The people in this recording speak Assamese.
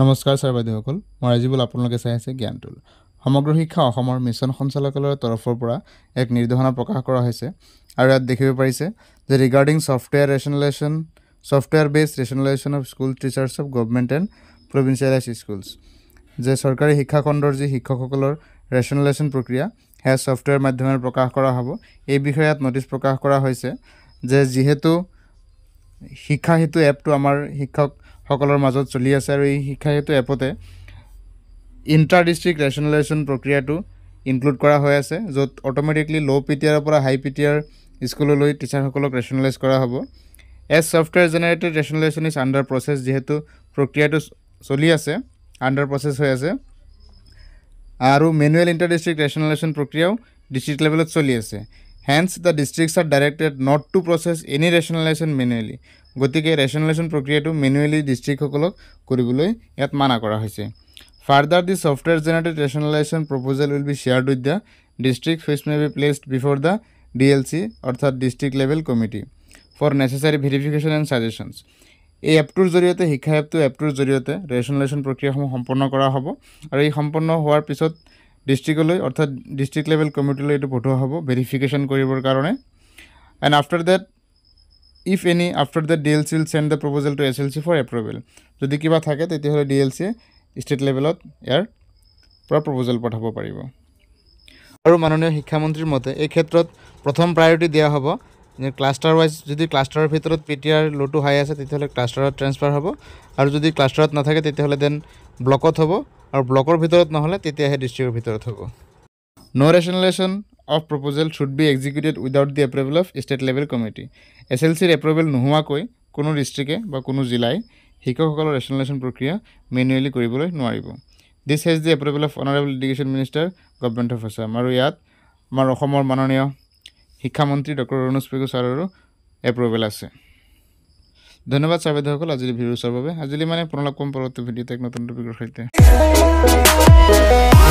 নমস্কাৰ ছাৰ বাইদেউসকল মই আজি ৰাজীৱল আপোনালোকে চাই আছে জ্ঞানটোল সমগ্ৰ শিক্ষা অসমৰ মিছন সঞ্চালকালয়ৰ তৰফৰ পৰা এক নিৰ্দেশনা প্ৰকাশ কৰা হৈছে আৰু ইয়াত দেখিব পাৰিছে যে regarding software rationalisation software base rationalisation of school teachers of government and provincialise schools যে চৰকাৰী শিক্ষাখণ্ডৰ যি শিক্ষকসকলৰ ৰেচনেলাইজেশ্যন প্ৰক্ৰিয়া সেয়া ছফ্টৱেৰ মাধ্যমেৰে প্ৰকাশ কৰা হ'ব এই বিষয়ে ইয়াত ন'টিছ প্ৰকাশ কৰা হৈছে যে যিহেতু শিক্ষা সেইটো এপটো আমাৰ শিক্ষক সকলৰ মাজত চলি আছে আৰু এই শিক্ষা সেইটো এপতে ইণ্টাৰ ডিষ্ট্ৰিক্ট ৰেচনেলাইজেশ্যন প্ৰক্ৰিয়াটো ইনক্লুড কৰা হৈ আছে য'ত অট'মেটিকলি ল' পি টি আৰৰ পৰা হাই পি টি আৰ স্কুললৈ টিচাৰসকলক ৰেচনেলাইজ কৰা হ'ব as software generated rationalisation is under process যিহেতু প্ৰক্ৰিয়াটো চলি আছে আণ্ডাৰ প্ৰচেছ হৈ আছে আৰু মেনুৱেল ইণ্টাৰ ডিষ্ট্ৰিক্ট ৰেচনেলাইজেশ্যন প্ৰক্ৰিয়াও ডিষ্ট্ৰিক্ট লেভেলত চলি আছে hence the districts are directed not to process any rationalisation manually গতিকে ৰেচনেলাইজেশ্যন প্ৰক্ৰিয়াটো মেনুৱেলি ডিষ্ট্ৰিক্টসকলক কৰিবলৈ ইয়াত মানা কৰা হৈছে further the software generated rationalisation proposal will be share with the district face may be placed before the D L C অৰ্থাৎ district level committee for necessary verification and suggestions এই এপটোৰ জৰিয়তে শিক্ষা এপটো এপটোৰ জৰিয়তে ৰেচনেলাইজেশ্যন প্ৰক্ৰিয়াসমূহ সম্পন্ন কৰা হ'ব আৰু এই সম্পন্ন হোৱাৰ পিছত ডিষ্ট্ৰিক্টলৈ অৰ্থাৎ ডিষ্ট্ৰিক্ট লেভেল কমিটিলৈ এইটো পঠোৱা হ'ব ভেৰিফিকেশ্যন কৰিবৰ কাৰণে and after that if any after if any after the send the proposal to S L C for approval যদি কিবা থাকে তেতিয়াহ'লে ডি এল চিয়ে ষ্টেট লেভেলত ইয়াৰ পৰা প্ৰপ'জেল পঠাব পাৰিব আৰু মাননীয় শিক্ষামন্ত্ৰীৰ মতে এই ক্ষেত্ৰত প্ৰথম প্ৰায়ৰিটি দিয়া হ'ব যে ক্লাষ্টাৰ ৱাইজ যদি ক্লাষ্টাৰৰ ভিতৰত পি টি আৰ ল'টো হাই আছে তেতিয়াহ'লে ক্লাষ্টাৰত ট্ৰেন্সফাৰ হ'ব আৰু যদি ক্লাষ্টাৰত নাথাকে তেতিয়াহ'লে দেন ব্লকত হ'ব আৰু ব্লকৰ ভিতৰত নহ'লে তেতিয়াহে ডিষ্ট্ৰিক্টৰ ভিতৰত হ'ব no' rationalisation of proposal should be executed without the approval of state level committee S L চিৰ এপ্ৰুভেল নোহোৱাকৈ কোনো ডিষ্ট্ৰিকে বা কোনো জিলাই শিক্ষকসকলৰ ৰেচনেলাইজেশ্যন প্ৰক্ৰিয়া মেনুৱেলি কৰিবলৈ নোৱাৰিব this has the approval of honourable education minister government of Assam আৰু ইয়াত আমাৰ অসমৰ মাননীয় শিক্ষামন্ত্ৰী ডক্টৰ অৰুণোজ পেগু ছাৰৰো এপ্ৰুভেল আছে ধন্যবাদ ছাৰ বাইদেউসকল আজিৰ ভিডিঅ' চোৱাৰ বাবে আজিলৈ মানে পুনৰ লগ পাম পৰৱৰ্তী ভিডিঅ' এক নতুন টপিকৰ সৈতে